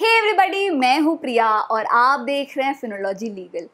hey everybody मैं हूँ प्रिया और आप देख रहे हैं फिनोलॉजी लीगल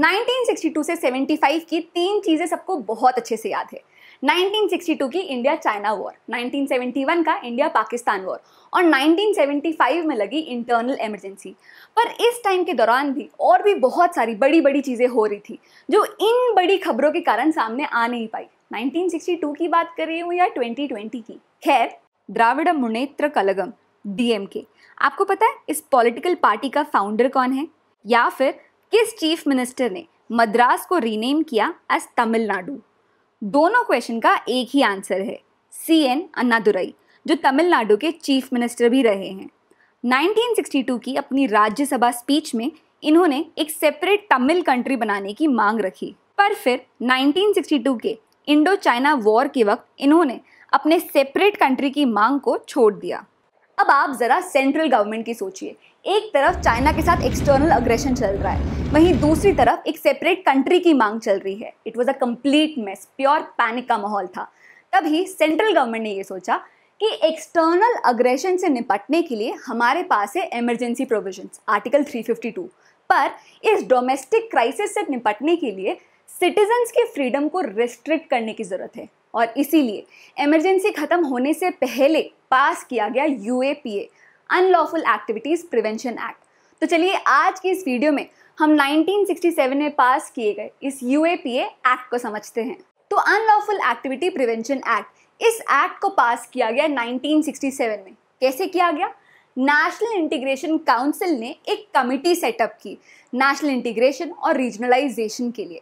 1962 से 75 की तीन चीज़ें सबको बहुत अच्छे से याद है 1962 की इंडिया चाइना वॉर 1971 का इंडिया पाकिस्तान वॉर और 1975 में लगी इंटरनल इमरजेंसी पर इस टाइम के दौरान भी और भी बहुत सारी बड़ी बड़ी चीज़ें हो रही थी जो इन बड़ी खबरों के कारण सामने आ नहीं पाई 1962 की बात कर रही हूँ या 2020 की खैर द्राविड़ मुनेत्र कलगम डीएमके आपको पता है इस पॉलिटिकल पार्टी का फाउंडर कौन है या फिर किस चीफ मिनिस्टर ने मद्रास को रीनेम किया एज तमिलनाडु दोनों क्वेश्चन का एक ही आंसर है सी एन अन्नादुरई जो तमिलनाडु के चीफ मिनिस्टर भी रहे हैं 1962 की अपनी राज्यसभा स्पीच में इन्होंने एक सेपरेट तमिल कंट्री बनाने की मांग रखी पर फिर 1962 के इंडो चाइना वॉर के वक्त इन्होंने अपने सेपरेट कंट्री की मांग को छोड़ दिया अब आप ज़रा सेंट्रल गवर्नमेंट की सोचिए एक तरफ चाइना के साथ एक्सटर्नल अग्रेशन चल रहा है वहीं दूसरी तरफ एक सेपरेट कंट्री की मांग चल रही है it was a complete mess pure panic का माहौल था तभी सेंट्रल गवर्नमेंट ने यह सोचा कि एक्सटर्नल अग्रेशन से निपटने के लिए हमारे पास है इमरजेंसी प्रोविजन आर्टिकल 352 पर इस डोमेस्टिक क्राइसिस से निपटने के लिए सिटीजन्स के फ्रीडम को रिस्ट्रिक्ट करने की ज़रूरत है और इसीलिए इमरजेंसी खत्म होने से पहले पास किया गया U unlawful activities prevention act तो चलिए आज की इस वीडियो में हम 1967 में पास किए गए इस यू एक्ट को समझते हैं तो अनलॉफुल एक्टिविटी प्रिवेंशन एक्ट इस एक्ट को पास किया गया 1967 में कैसे किया गया नेशनल इंटीग्रेशन काउंसिल ने एक कमिटी सेटअप की नेशनल इंटीग्रेशन और रीजनलाइजेशन के लिए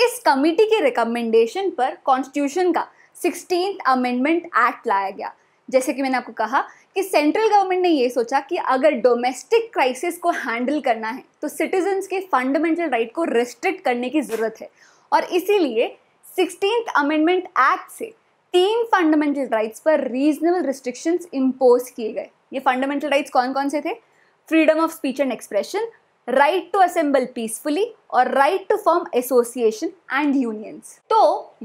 इस कमेटी के रिकमेंडेशन पर कॉन्स्टिट्यूशन का सिक्सटीन अमेंडमेंट एक्ट लाया गया जैसे कि मैंने आपको कहा कि सेंट्रल गवर्नमेंट ने यह सोचा कि अगर डोमेस्टिक क्राइसिस को हैंडल करना है तो सिटीजन्स के फंडामेंटल राइट को रिस्ट्रिक्ट करने की ज़रूरत है और इसीलिए सिक्सटीन अमेंडमेंट एक्ट से तीन फंडामेंटल राइट्स पर रीजनेबल रिस्ट्रिक्शंस इम्पोज किए गए ये फंडामेंटल राइट्स कौन कौन से थे freedom of speech and expression right to assemble peacefully और right to form association and unions तो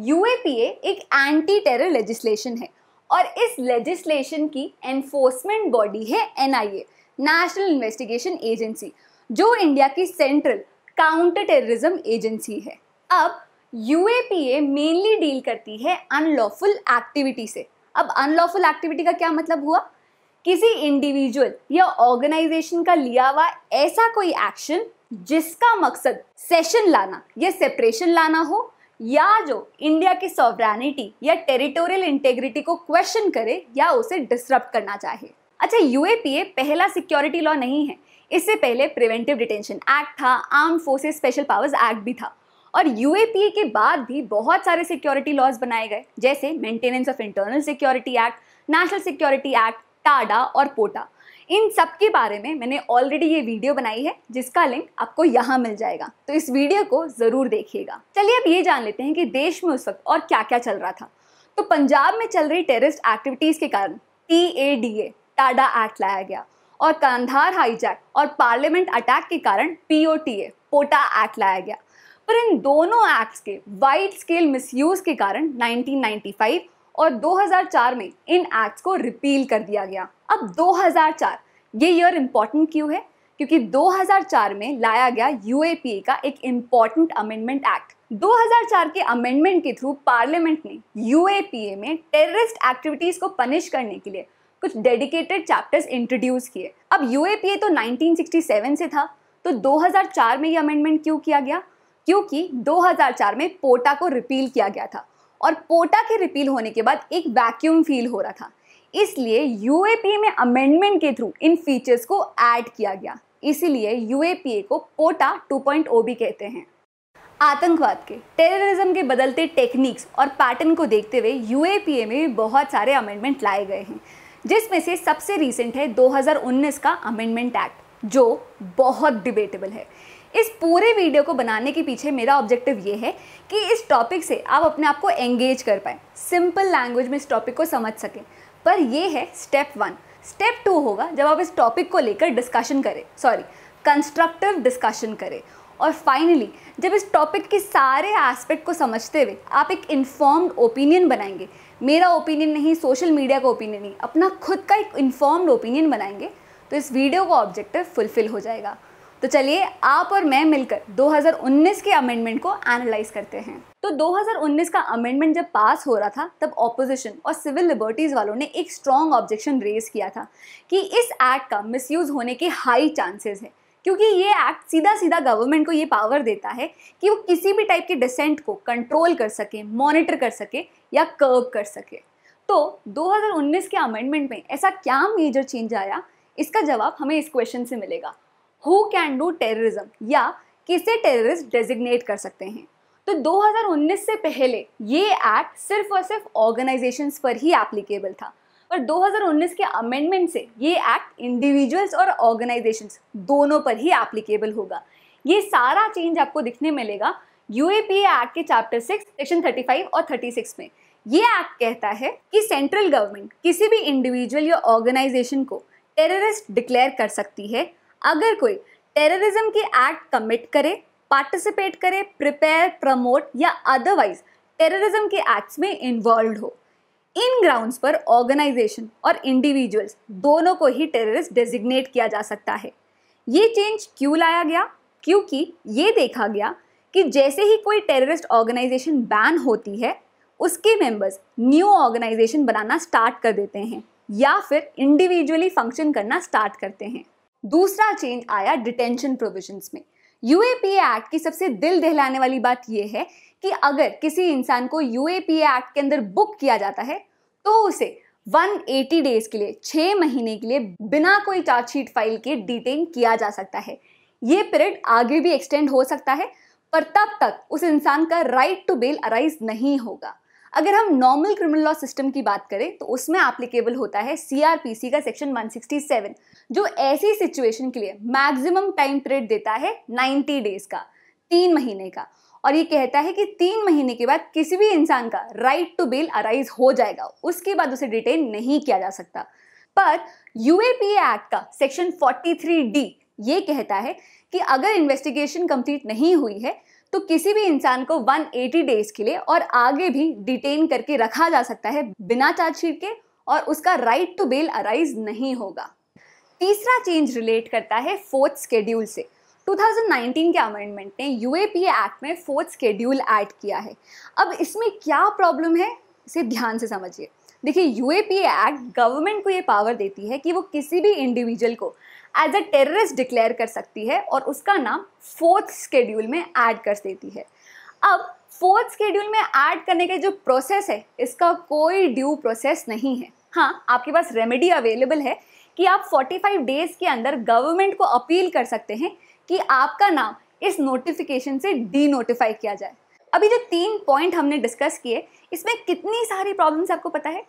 यूएपीए एक एंटी टेरर लेजिस्लेशन है और इस लेजिस्लेशन की एनफोर्समेंट बॉडी है एनआईए नेशनल इन्वेस्टिगेशन एजेंसी जो इंडिया की सेंट्रल काउंटर टेररिज्म एजेंसी है अब यूएपीए मेनली डील करती है अनलॉफुल एक्टिविटी से अब अनलॉफुल एक्टिविटी का क्या मतलब हुआ किसी इंडिविजुअल या ऑर्गेनाइजेशन का लिया हुआ ऐसा कोई एक्शन जिसका मकसद सेशन लाना या सेपरेशन लाना हो या जो इंडिया की सॉवरानिटी या टेरिटोरियल इंटेग्रिटी को क्वेश्चन करे या उसे डिस्टर्ब करना चाहे अच्छा यूएपीए पहला सिक्योरिटी लॉ नहीं है इससे पहले प्रिवेंटिव डिटेंशन एक्ट था arm forces special powers act भी था और यूएपीए के बाद भी बहुत सारे सिक्योरिटी लॉज बनाए गए जैसे maintenance of internal security act national security act TADA और पोटा इन सब के बारे में मैंने ऑलरेडी ये वीडियो बनाई है जिसका लिंक आपको यहाँ मिल जाएगा तो इस वीडियो को ज़रूर देखिएगा चलिए अब ये जान लेते हैं कि देश में उस वक्त और क्या क्या चल रहा था तो पंजाब में चल रही टेररिस्ट एक्टिविटीज़ के कारण T A D A TADA act लाया गया और कंधार हाईजैक और पार्लियामेंट अटैक के कारण P O T A POTA act लाया गया पर इन दोनों एक्ट्स के वाइड स्केल मिसयूज के कारण 1995 और 2004 में इन एक्ट्स को रिपील कर दिया गया अब 2004 ये ईयर इम्पॉर्टेंट क्यों है क्योंकि 2004 में लाया गया यूएपीए का एक इम्पॉर्टेंट अमेंडमेंट एक्ट 2004 के अमेंडमेंट के थ्रू पार्लियामेंट ने यूएपीए में टेररिस्ट एक्टिविटीज को पनिश करने के लिए कुछ डेडिकेटेड चैप्टर्स इंट्रोड्यूस किए अब यूएपीए तो 1967 से था तो 2004 में ये अमेंडमेंट क्यों किया गया क्योंकि 2004 में पोटा को रिपील किया गया था और पोटा के रिपील होने के बाद एक वैक्यूम फील हो रहा था इसलिए यूएपीए में अमेंडमेंट के थ्रू इन फीचर्स को ऐड किया गया इसीलिए यूएपीए को पोटा 2.0 भी कहते हैं आतंकवाद के टेररिज्म के बदलते टेक्निक्स और पैटर्न को देखते हुए यूएपीए में बहुत सारे अमेंडमेंट लाए गए हैं जिसमें से सबसे रीसेंट है 2019 का अमेंडमेंट एक्ट जो बहुत डिबेटेबल है इस पूरे वीडियो को बनाने के पीछे मेरा ऑब्जेक्टिव ये है कि इस टॉपिक से आप अपने आप को एंगेज कर पाएँ सिंपल लैंग्वेज में इस टॉपिक को समझ सकें पर ये है स्टेप वन स्टेप टू होगा जब आप इस टॉपिक को लेकर डिस्कशन करें सॉरी कंस्ट्रक्टिव डिस्कशन करें और फाइनली जब इस टॉपिक के सारे एस्पेक्ट को समझते हुए आप एक इन्फॉर्म्ड ओपिनियन बनाएंगे मेरा ओपिनियन नहीं सोशल मीडिया का ओपिनियन नहीं अपना खुद का एक इन्फॉर्म्ड ओपिनियन बनाएंगे तो इस वीडियो का ऑब्जेक्टिव फुलफिल हो जाएगा तो चलिए आप और मैं मिलकर 2019 के अमेंडमेंट को एनालाइज करते हैं तो 2019 का अमेंडमेंट जब पास हो रहा था तब ऑपोजिशन और सिविल लिबर्टीज़ वालों ने एक स्ट्रॉन्ग ऑब्जेक्शन रेज किया था कि इस एक्ट का मिसयूज़ होने के हाई चांसेस हैं क्योंकि ये एक्ट सीधा सीधा गवर्नमेंट को ये पावर देता है कि वो किसी भी टाइप के डिसेंट को कंट्रोल कर सके मॉनिटर कर सके या कर्व कर सके तो 2019 के अमेंडमेंट में ऐसा क्या मेजर चेंज आया इसका जवाब हमें इस क्वेश्चन से मिलेगा हु कैन डू टेररिज्म या किसे टेररिस्ट डेजिग्नेट कर सकते हैं तो 2019 से पहले ये एक्ट सिर्फ और सिर्फ ऑर्गेनाइजेशंस पर ही एप्लीकेबल था पर 2019 के अमेंडमेंट से ये एक्ट इंडिविजुअल्स और ऑर्गेनाइजेशंस दोनों पर ही एप्लीकेबल होगा ये सारा चेंज आपको दिखने मिलेगा यू एक्ट के चैप्टर सिक्स सेक्शन थर्टी और थर्टी में ये एक्ट कहता है कि सेंट्रल गवर्नमेंट किसी भी इंडिविजुअल या ऑर्गेनाइजेशन को टेररिस्ट डिक्लेयर कर सकती है अगर कोई टेररिज्म के एक्ट कमिट करे पार्टिसिपेट करे प्रिपेयर प्रमोट या अदरवाइज टेररिज्म के एक्ट्स में इन्वॉल्व हो इन ग्राउंड्स पर ऑर्गेनाइजेशन और इंडिविजुअल्स दोनों को ही टेररिस्ट डेजिग्नेट किया जा सकता है ये चेंज क्यों लाया गया क्योंकि ये देखा गया कि जैसे ही कोई टेररिस्ट ऑर्गेनाइजेशन बैन होती है उसके मेंबर्स न्यू ऑर्गेनाइजेशन बनाना स्टार्ट कर देते हैं या फिर इंडिविजुअली फंक्शन करना स्टार्ट करते हैं दूसरा चेंज आया डिटेंशन प्रोविजंस में यूएपीए एक्ट की सबसे दिल दहलाने वाली बात यह है कि अगर किसी इंसान को यूएपीए एक्ट के अंदर बुक किया जाता है तो उसे 180 डेज के लिए छः महीने के लिए बिना कोई चार्जशीट फाइल के डिटेन किया जा सकता है ये पीरियड आगे भी एक्सटेंड हो सकता है पर तब तक उस इंसान का राइट टू बेल अराइज नहीं होगा अगर हम नॉर्मल क्रिमिनल लॉ सिस्टम की बात करें तो उसमें एप्लीकेबल होता है सीआरपीसी का सेक्शन 167 जो ऐसी सिचुएशन के लिए मैक्सिमम टाइम पीरियड देता है 90 डेज का तीन महीने का और ये कहता है कि तीन महीने के बाद किसी भी इंसान का राइट टू बेल अराइज हो जाएगा उसके बाद उसे डिटेन नहीं किया जा सकता पर यूएपीए एक्ट का सेक्शन 43 डी ये कहता है कि अगर इन्वेस्टिगेशन कंप्लीट नहीं हुई है तो किसी भी इंसान को 180 डेज के लिए और आगे भी डिटेन करके रखा जा सकता है बिना चार्जशीट के और उसका राइट टू बेल अराइज नहीं होगा तीसरा चेंज रिलेट करता है फोर्थ स्केड्यूल से 2019 के अमेंडमेंट ने यूएपीए एक्ट में फोर्थ स्केड्यूल ऐड किया है अब इसमें क्या प्रॉब्लम है इसे ध्यान से समझिए देखिए यूएपीए एक्ट गवर्नमेंट को ये पावर देती है कि वो किसी भी इंडिविजुअल को एज अ टेररिस्ट डिक्लेयर कर सकती है और उसका नाम फोर्थ स्केड्यूल में ऐड कर देती है अब फोर्थ स्केड्यूल में ऐड करने का जो प्रोसेस है इसका कोई ड्यू प्रोसेस नहीं है हाँ आपके पास रेमेडी अवेलेबल है कि आप 45 डेज के अंदर गवर्नमेंट को अपील कर सकते हैं कि आपका नाम इस नोटिफिकेशन से डी नोटिफाई किया जाए अभी जो तीन पॉइंट हमने डिस्कस किए इसमें कितनी सारी प्रॉब्लम्स आपको पता है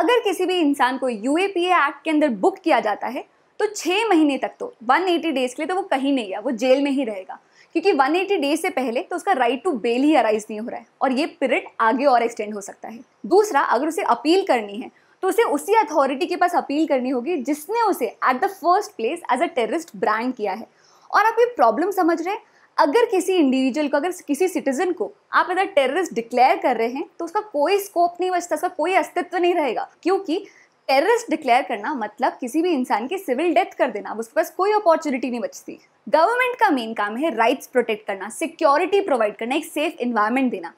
अगर किसी भी इंसान को यू एक्ट के अंदर बुक किया जाता है तो छः महीने तक तो 180 डेज के लिए तो वो कहीं नहीं गया वो जेल में ही रहेगा क्योंकि 180 डेज से पहले तो उसका राइट टू बेल ही अराइज नहीं हो रहा है और ये पीरियड आगे और एक्सटेंड हो सकता है दूसरा अगर उसे अपील करनी है तो उसे उसी अथॉरिटी के पास अपील करनी होगी जिसने उसे at the first place as a terrorist brand किया है और आप ये प्रॉब्लम समझ रहे हैं अगर किसी इंडिविजुअल को अगर किसी सिटीजन को आप अगर टेररिस्ट डिक्लेयर कर रहे हैं तो उसका कोई स्कोप नहीं बचता उसका कोई अस्तित्व नहीं रहेगा क्योंकि टेररिस्ट डिक्लेयर करना मतलब किसी भी इंसान की सिविल डेथ कर देना अब उसके पास कोई अपॉर्चुनिटी नहीं बचती गवर्नमेंट का मेन काम है राइट्स प्रोटेक्ट करना सिक्योरिटी प्रोवाइड करना एक सेफ इन्वायरमेंट देना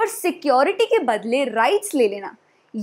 और सिक्योरिटी के बदले राइट्स ले लेना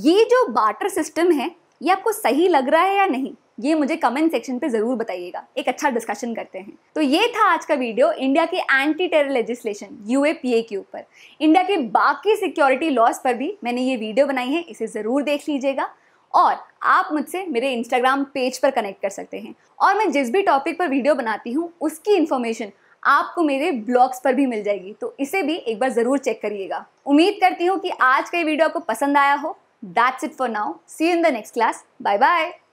ये जो बाटर सिस्टम है ये आपको सही लग रहा है या नहीं ये मुझे कमेंट सेक्शन पे ज़रूर बताइएगा एक अच्छा डिस्कशन करते हैं तो ये था आज का वीडियो इंडिया के एंटी टेरर लेजिस्लेशन यू के ऊपर इंडिया के बाकी सिक्योरिटी लॉज पर भी मैंने ये वीडियो बनाई है इसे ज़रूर देख लीजिएगा और आप मुझसे मेरे इंस्टाग्राम पेज पर कनेक्ट कर सकते हैं और मैं जिस भी टॉपिक पर वीडियो बनाती हूँ उसकी इन्फॉर्मेशन आपको मेरे ब्लॉग्स पर भी मिल जाएगी तो इसे भी एक बार ज़रूर चेक करिएगा उम्मीद करती हूँ कि आज का ये वीडियो आपको पसंद आया हो that's it for now see in the next class bye bye